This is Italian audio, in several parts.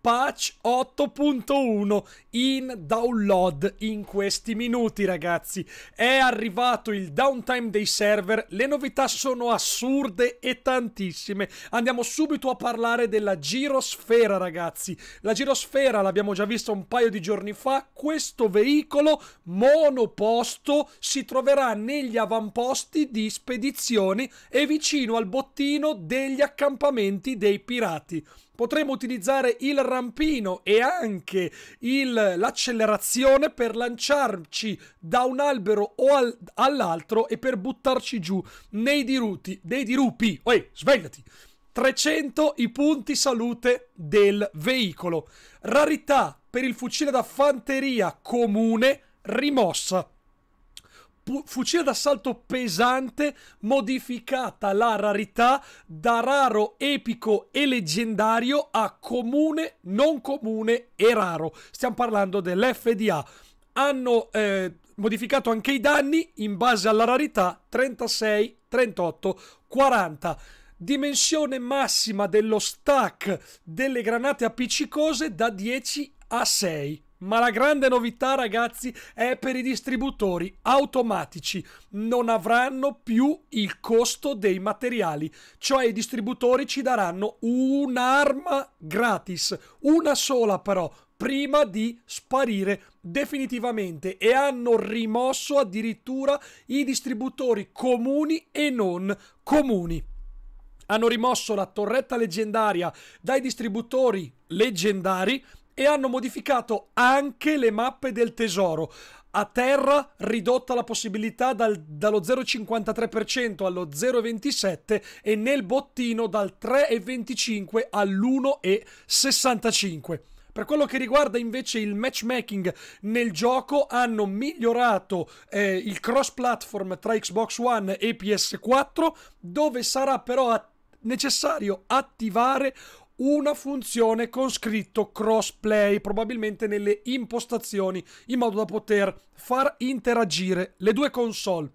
patch 8.1 in download in questi minuti ragazzi è arrivato il downtime dei server le novità sono assurde e tantissime andiamo subito a parlare della girosfera ragazzi la girosfera l'abbiamo già vista un paio di giorni fa questo veicolo monoposto si troverà negli avamposti di spedizioni e vicino al bottino degli accampamenti dei pirati potremo utilizzare il rampino e anche l'accelerazione per lanciarci da un albero o al, all'altro e per buttarci giù nei diruti, dei dirupi. Oi, svegliati! 300 i punti salute del veicolo. Rarità per il fucile da fanteria comune rimossa fucile d'assalto pesante modificata la rarità da raro, epico e leggendario a comune, non comune e raro. Stiamo parlando dell'FDA. Hanno eh, modificato anche i danni in base alla rarità 36, 38, 40 dimensione massima dello stack delle granate appiccicose da 10 a 6. Ma la grande novità, ragazzi, è per i distributori automatici. Non avranno più il costo dei materiali. Cioè i distributori ci daranno un'arma gratis. Una sola però, prima di sparire definitivamente e hanno rimosso addirittura i distributori comuni e non comuni hanno rimosso la torretta leggendaria dai distributori leggendari e hanno modificato anche le mappe del tesoro. A terra ridotta la possibilità dal, dallo 0,53% allo 0,27% e nel bottino dal 3,25% all'1,65%. Per quello che riguarda invece il matchmaking nel gioco, hanno migliorato eh, il cross platform tra Xbox One e PS4, dove sarà però necessario attivare una funzione con scritto crossplay, probabilmente nelle impostazioni, in modo da poter far interagire le due console.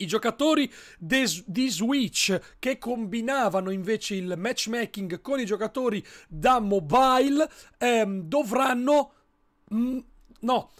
I giocatori di Switch che combinavano invece il matchmaking con i giocatori da mobile ehm, dovranno... Mh, mm, no,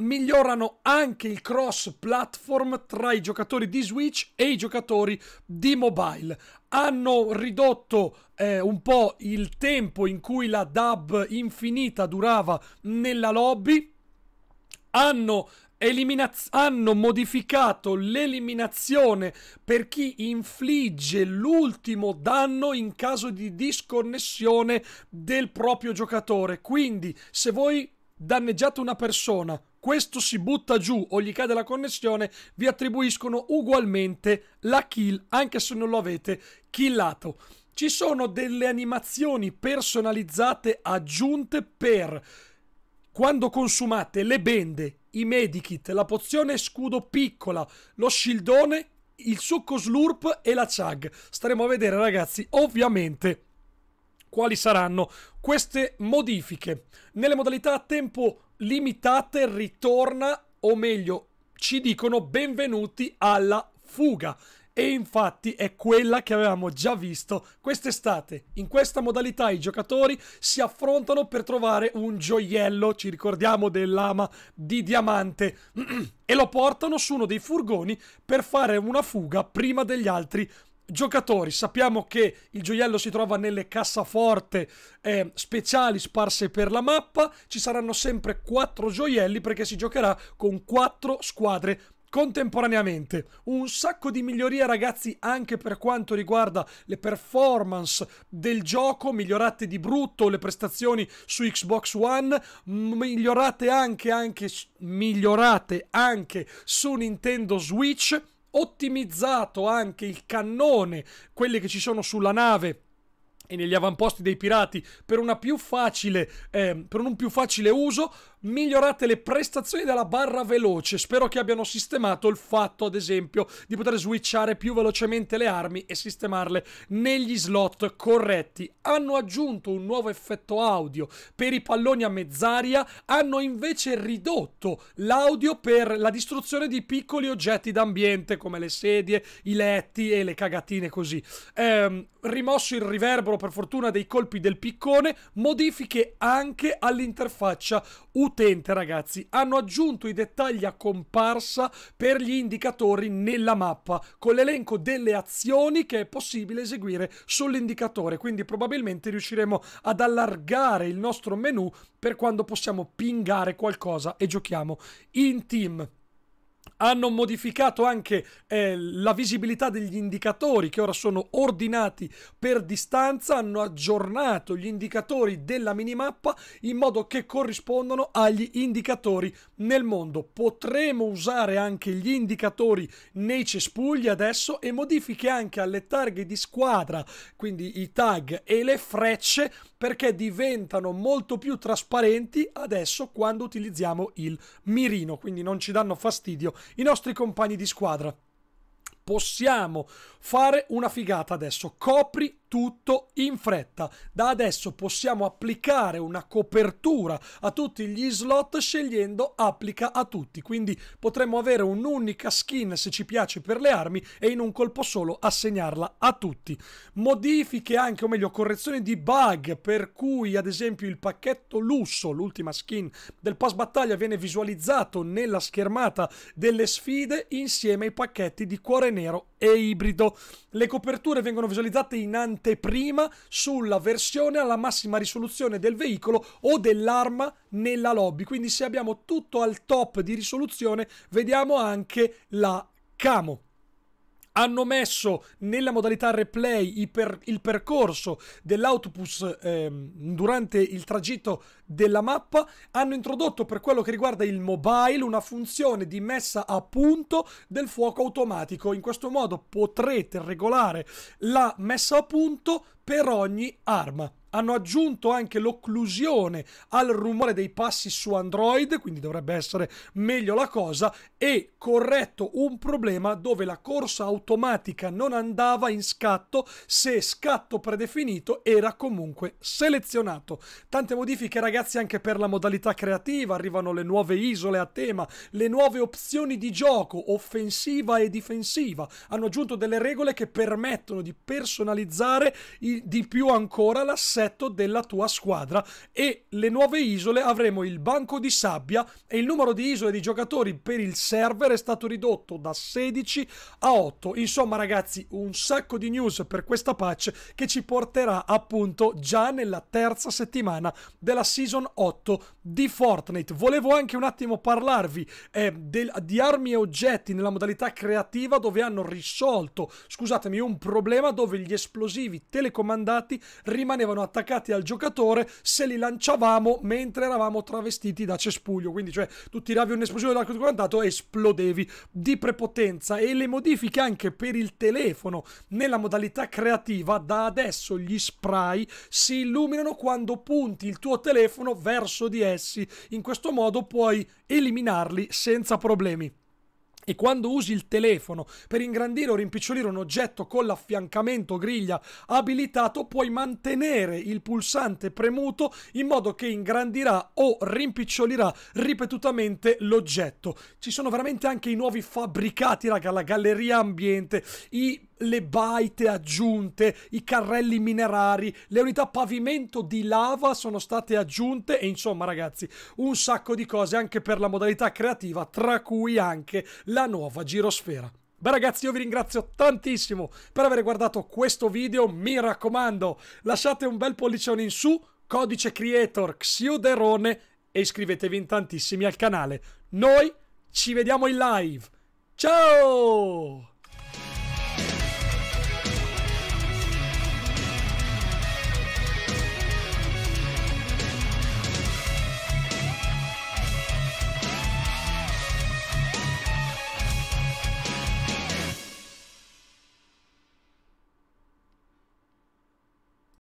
migliorano anche il cross platform tra i giocatori di Switch e i giocatori di mobile. Hanno ridotto eh, un po' il tempo in cui la dub infinita durava nella lobby. Hanno Eliminaz- hanno modificato l'eliminazione per chi infligge l'ultimo danno in caso di disconnessione del proprio giocatore. Quindi, se voi danneggiate una persona questo si butta giù o gli cade la connessione, vi attribuiscono ugualmente la kill anche se non lo avete killato. Ci sono delle animazioni personalizzate aggiunte per quando consumate le bende, i medikit, la pozione scudo piccola, lo shieldone, il succo slurp e la chag. Staremo a vedere ragazzi, ovviamente quali saranno queste modifiche. Nelle modalità a tempo limitate ritorna, o meglio, ci dicono benvenuti alla fuga. E infatti è quella che avevamo già visto quest'estate. In questa modalità i giocatori si affrontano per trovare un gioiello, ci ricordiamo dell'ama di diamante, e lo portano su uno dei furgoni per fare una fuga prima degli altri giocatori. Sappiamo che il gioiello si trova nelle cassaforte eh, speciali sparse per la mappa. Ci saranno sempre quattro gioielli perché si giocherà con quattro squadre contemporaneamente. Un sacco di migliorie ragazzi anche per quanto riguarda le performance del gioco, migliorate di brutto le prestazioni su Xbox One, migliorate anche, anche, migliorate anche su Nintendo Switch ottimizzato anche il cannone, quelli che ci sono sulla nave e negli avamposti dei pirati per, facile, eh, per, un più facile uso, migliorate le prestazioni della barra veloce. Spero che abbiano sistemato il fatto, ad esempio, di poter switchare più velocemente le armi e sistemarle negli slot corretti. Hanno aggiunto un nuovo effetto audio per i palloni a mezz'aria, hanno invece ridotto l'audio per la distruzione di piccoli oggetti d'ambiente come le sedie, i letti e le cagatine così. Eh, rimosso il riverbero per fortuna dei colpi del piccone, modifiche anche all'interfaccia utente, ragazzi. Hanno aggiunto i dettagli a comparsa per gli indicatori nella mappa, con l'elenco delle azioni che è possibile eseguire sull'indicatore, quindi probabilmente riusciremo ad allargare il nostro menu per quando possiamo pingare qualcosa e giochiamo in team hanno modificato anche eh, la visibilità degli indicatori che ora sono ordinati per distanza, hanno aggiornato gli indicatori della minimappa in modo che corrispondano agli indicatori nel mondo. Potremo usare anche gli indicatori nei cespugli adesso e modifiche anche alle targhe di squadra, quindi i tag e le frecce perché diventano molto più trasparenti adesso quando utilizziamo il mirino, quindi non ci danno fastidio i nostri compagni di squadra possiamo fare una figata adesso, copri tutto in fretta. Da adesso possiamo applicare una copertura a tutti gli slot scegliendo applica a tutti, quindi potremmo avere un'unica skin se ci piace per le armi e in un colpo solo assegnarla a tutti. Modifiche anche, o meglio correzioni di bug per cui ad esempio il pacchetto lusso, l'ultima skin del pass battaglia viene visualizzato nella schermata delle sfide insieme ai pacchetti di cuore nero e ibrido le coperture vengono visualizzate in anteprima sulla versione alla massima risoluzione del veicolo o dell'arma nella lobby. Quindi se abbiamo tutto al top di risoluzione, vediamo anche la camo hanno messo nella modalità replay il, percorso dell'autobus ehm, durante il tragitto della mappa, hanno introdotto per quello che riguarda il mobile una funzione di messa a punto del fuoco automatico. In questo modo potrete regolare la messa a punto per ogni arma hanno aggiunto anche l'occlusione al rumore dei passi su Android, quindi dovrebbe essere meglio la cosa, e corretto un problema dove la corsa automatica non andava in scatto se scatto predefinito era comunque selezionato. Tante modifiche ragazzi anche per la modalità creativa, arrivano le nuove isole a tema, le nuove opzioni di gioco, offensiva e difensiva, hanno aggiunto delle regole che permettono di personalizzare di più ancora la serie assetto della tua squadra e le nuove isole avremo il banco di sabbia e il numero di isole di giocatori per il server è stato ridotto da 16 a 8. Insomma ragazzi un sacco di news per questa patch che ci porterà appunto già nella terza settimana della season 8 di Fortnite. Volevo anche un attimo parlarvi eh, del, di armi e oggetti nella modalità creativa dove hanno risolto, scusatemi, un problema dove gli esplosivi telecomandati rimanevano a attaccati al giocatore se li lanciavamo mentre eravamo travestiti da cespuglio. Quindi, cioè, tu tiravi un'esplosione di squadrato e esplodevi di prepotenza. E le modifiche anche per il telefono nella modalità creativa, da adesso gli spray si illuminano quando punti il tuo telefono verso di essi. In questo modo puoi eliminarli senza problemi. E quando usi il telefono per ingrandire o rimpicciolire un oggetto con l'affiancamento griglia abilitato, puoi mantenere il pulsante premuto in modo che ingrandirà o rimpicciolirà ripetutamente l'oggetto. Ci sono veramente anche i nuovi fabbricati, raga, la galleria ambiente, i le baite aggiunte, i carrelli minerari, le unità pavimento di lava sono state aggiunte e insomma ragazzi un sacco di cose anche per la modalità creativa tra cui anche la nuova girosfera. Beh ragazzi io vi ringrazio tantissimo per aver guardato questo video, mi raccomando lasciate un bel pollicione in su, codice creator Xiuderone e iscrivetevi in tantissimi al canale. Noi ci vediamo in live, ciao!